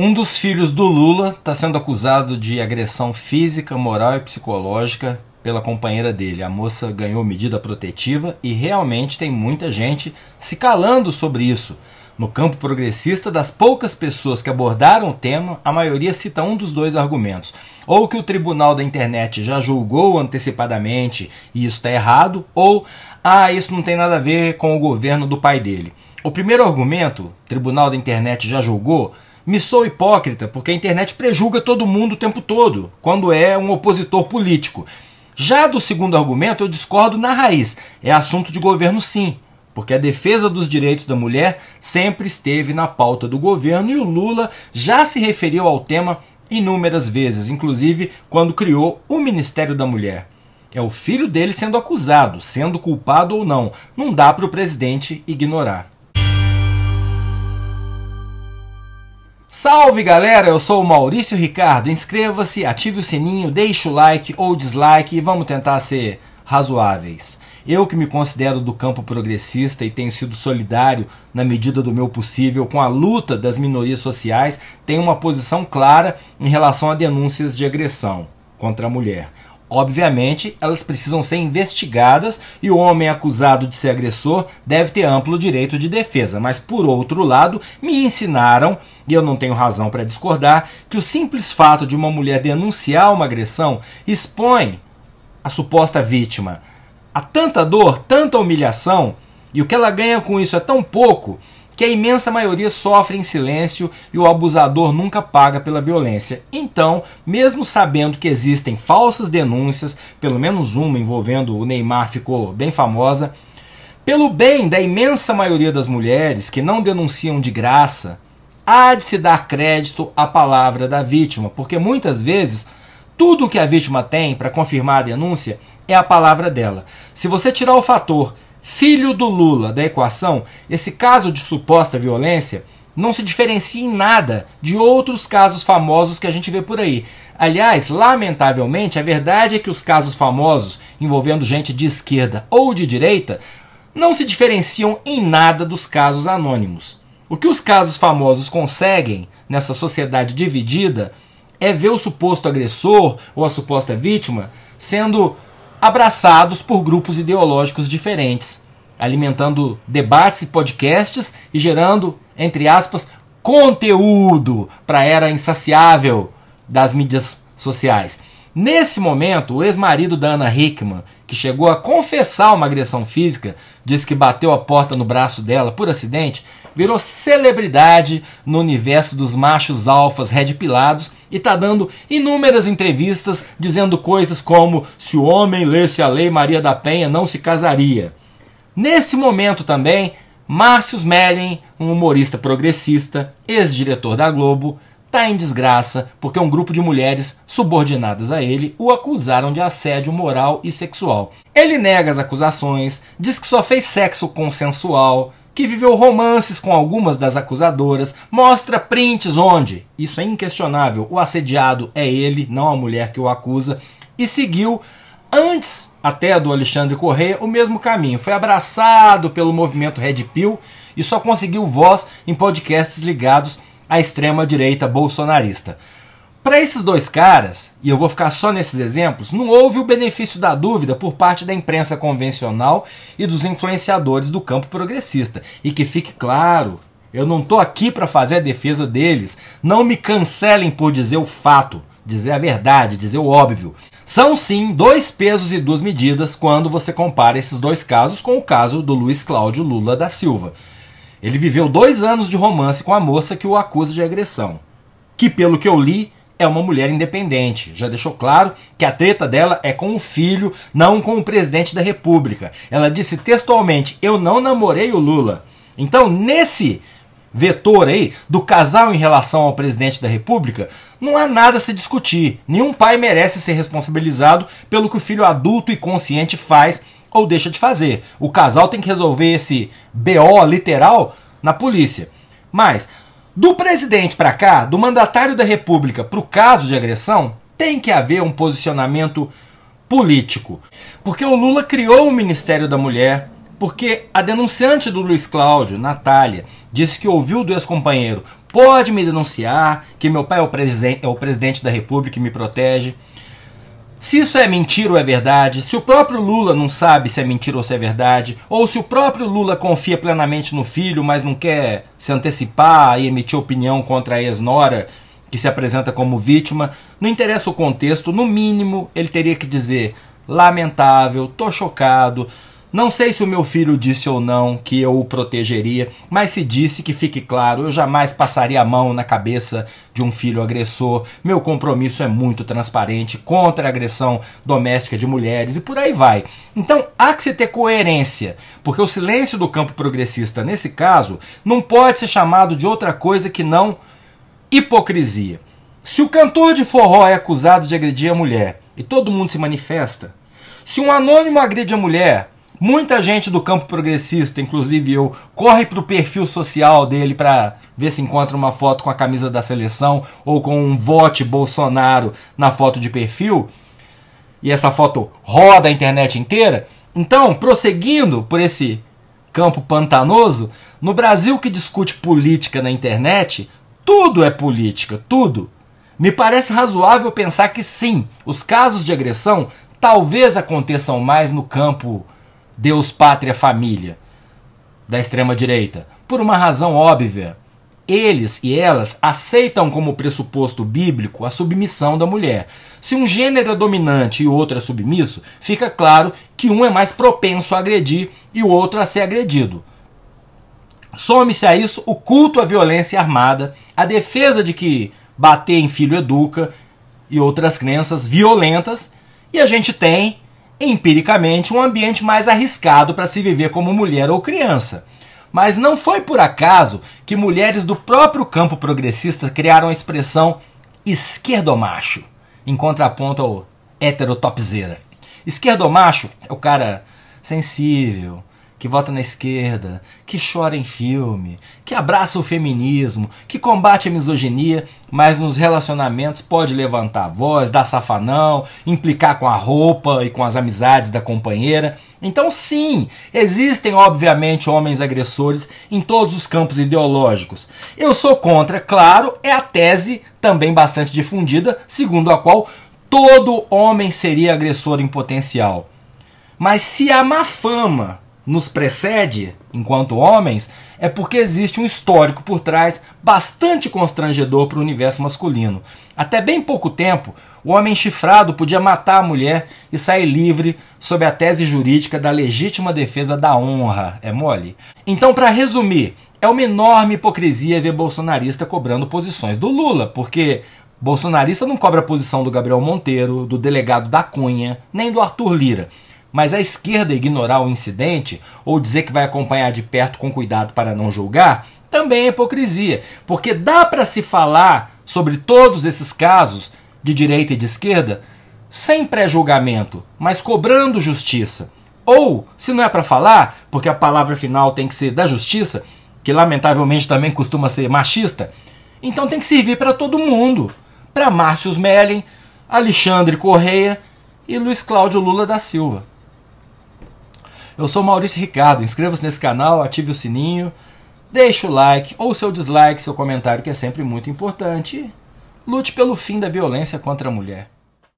Um dos filhos do Lula está sendo acusado de agressão física, moral e psicológica pela companheira dele. A moça ganhou medida protetiva e realmente tem muita gente se calando sobre isso. No campo progressista, das poucas pessoas que abordaram o tema, a maioria cita um dos dois argumentos. Ou que o tribunal da internet já julgou antecipadamente e isso está errado, ou, ah, isso não tem nada a ver com o governo do pai dele. O primeiro argumento, tribunal da internet já julgou, me sou hipócrita, porque a internet prejuga todo mundo o tempo todo, quando é um opositor político. Já do segundo argumento, eu discordo na raiz. É assunto de governo, sim, porque a defesa dos direitos da mulher sempre esteve na pauta do governo e o Lula já se referiu ao tema inúmeras vezes, inclusive quando criou o Ministério da Mulher. É o filho dele sendo acusado, sendo culpado ou não. Não dá para o presidente ignorar. Salve galera, eu sou o Maurício Ricardo. Inscreva-se, ative o sininho, deixe o like ou dislike e vamos tentar ser razoáveis. Eu que me considero do campo progressista e tenho sido solidário na medida do meu possível com a luta das minorias sociais, tenho uma posição clara em relação a denúncias de agressão contra a mulher. Obviamente, elas precisam ser investigadas e o homem acusado de ser agressor deve ter amplo direito de defesa. Mas, por outro lado, me ensinaram, e eu não tenho razão para discordar, que o simples fato de uma mulher denunciar uma agressão expõe a suposta vítima a tanta dor, tanta humilhação, e o que ela ganha com isso é tão pouco que a imensa maioria sofre em silêncio e o abusador nunca paga pela violência. Então, mesmo sabendo que existem falsas denúncias, pelo menos uma envolvendo o Neymar ficou bem famosa, pelo bem da imensa maioria das mulheres que não denunciam de graça, há de se dar crédito à palavra da vítima, porque muitas vezes tudo que a vítima tem para confirmar a denúncia é a palavra dela. Se você tirar o fator filho do Lula da equação, esse caso de suposta violência não se diferencia em nada de outros casos famosos que a gente vê por aí. Aliás, lamentavelmente, a verdade é que os casos famosos envolvendo gente de esquerda ou de direita não se diferenciam em nada dos casos anônimos. O que os casos famosos conseguem nessa sociedade dividida é ver o suposto agressor ou a suposta vítima sendo abraçados por grupos ideológicos diferentes, alimentando debates e podcasts e gerando, entre aspas, conteúdo para a era insaciável das mídias sociais. Nesse momento, o ex-marido da Ana Hickman, que chegou a confessar uma agressão física, disse que bateu a porta no braço dela por acidente, virou celebridade no universo dos machos alfas redpilados e está dando inúmeras entrevistas dizendo coisas como: se o homem lesse a lei Maria da Penha, não se casaria. Nesse momento também, Márcio Mellen, um humorista progressista, ex-diretor da Globo, está em desgraça porque um grupo de mulheres subordinadas a ele o acusaram de assédio moral e sexual. Ele nega as acusações, diz que só fez sexo consensual, que viveu romances com algumas das acusadoras, mostra prints onde, isso é inquestionável, o assediado é ele, não a mulher que o acusa, e seguiu antes até do Alexandre Correia, o mesmo caminho. Foi abraçado pelo movimento Red Pill e só conseguiu voz em podcasts ligados a extrema-direita bolsonarista. Para esses dois caras, e eu vou ficar só nesses exemplos, não houve o benefício da dúvida por parte da imprensa convencional e dos influenciadores do campo progressista. E que fique claro, eu não estou aqui para fazer a defesa deles. Não me cancelem por dizer o fato, dizer a verdade, dizer o óbvio. São sim dois pesos e duas medidas quando você compara esses dois casos com o caso do Luiz Cláudio Lula da Silva. Ele viveu dois anos de romance com a moça que o acusa de agressão, que, pelo que eu li, é uma mulher independente. Já deixou claro que a treta dela é com o filho, não com o presidente da República. Ela disse textualmente: Eu não namorei o Lula. Então, nesse vetor aí do casal em relação ao presidente da República, não há nada a se discutir. Nenhum pai merece ser responsabilizado pelo que o filho adulto e consciente faz ou deixa de fazer. O casal tem que resolver esse BO literal na polícia. Mas, do presidente para cá, do mandatário da República para o caso de agressão, tem que haver um posicionamento político. Porque o Lula criou o Ministério da Mulher, porque a denunciante do Luiz Cláudio, Natália, disse que ouviu do ex-companheiro: pode me denunciar, que meu pai é o, é o presidente da República e me protege. Se isso é mentira ou é verdade, se o próprio Lula não sabe se é mentira ou se é verdade, ou se o próprio Lula confia plenamente no filho, mas não quer se antecipar e emitir opinião contra a ex-nora que se apresenta como vítima, não interessa o contexto, no mínimo ele teria que dizer: lamentável, tô chocado, não sei se o meu filho disse ou não que eu o protegeria, mas se disse que fique claro, eu jamais passaria a mão na cabeça de um filho agressor. Meu compromisso é muito transparente contra a agressão doméstica de mulheres e por aí vai. Então há que se ter coerência, porque o silêncio do campo progressista nesse caso não pode ser chamado de outra coisa que não hipocrisia. Se o cantor de forró é acusado de agredir a mulher e todo mundo se manifesta, se um anônimo agride a mulher Muita gente do campo progressista, inclusive eu, corre para o perfil social dele para ver se encontra uma foto com a camisa da seleção ou com um vote Bolsonaro na foto de perfil. E essa foto roda a internet inteira. Então, prosseguindo por esse campo pantanoso, no Brasil que discute política na internet, tudo é política, tudo. Me parece razoável pensar que sim, os casos de agressão talvez aconteçam mais no campo Deus, Pátria, Família da extrema-direita? Por uma razão óbvia. Eles e elas aceitam como pressuposto bíblico a submissão da mulher. Se um gênero é dominante e o outro é submisso, fica claro que um é mais propenso a agredir e o outro a ser agredido. Some-se a isso o culto à violência armada, a defesa de que bater em filho educa e outras crenças violentas, e a gente tem empiricamente, um ambiente mais arriscado para se viver como mulher ou criança. Mas não foi por acaso que mulheres do próprio campo progressista criaram a expressão esquerdomacho, em contraponto ao heterotopzera. Esquerdomacho é o cara sensível, que vota na esquerda, que chora em filme, que abraça o feminismo, que combate a misoginia, mas nos relacionamentos pode levantar a voz, dar safanão, implicar com a roupa e com as amizades da companheira. Então, sim, existem obviamente homens agressores em todos os campos ideológicos. Eu sou contra, claro, é a tese também bastante difundida, segundo a qual todo homem seria agressor em potencial. Mas se a má fama nos precede enquanto homens, é porque existe um histórico por trás bastante constrangedor para o universo masculino. Até bem pouco tempo, o homem chifrado podia matar a mulher e sair livre sob a tese jurídica da legítima defesa da honra. É mole? Então, para resumir, é uma enorme hipocrisia ver bolsonarista cobrando posições do Lula, porque bolsonarista não cobra a posição do Gabriel Monteiro, do delegado da Cunha, nem do Arthur Lira. Mas a esquerda ignorar o incidente ou dizer que vai acompanhar de perto com cuidado para não julgar também é hipocrisia, porque dá para se falar sobre todos esses casos de direita e de esquerda sem pré-julgamento, mas cobrando justiça. Ou, se não é para falar, porque a palavra final tem que ser da justiça, que lamentavelmente também costuma ser machista, então tem que servir para todo mundo. Para Márcio Mellen, Alexandre Correia e Luiz Cláudio Lula da Silva. Eu sou Maurício Ricardo, inscreva-se nesse canal, ative o sininho, deixe o like ou seu dislike, seu comentário que é sempre muito importante. Lute pelo fim da violência contra a mulher.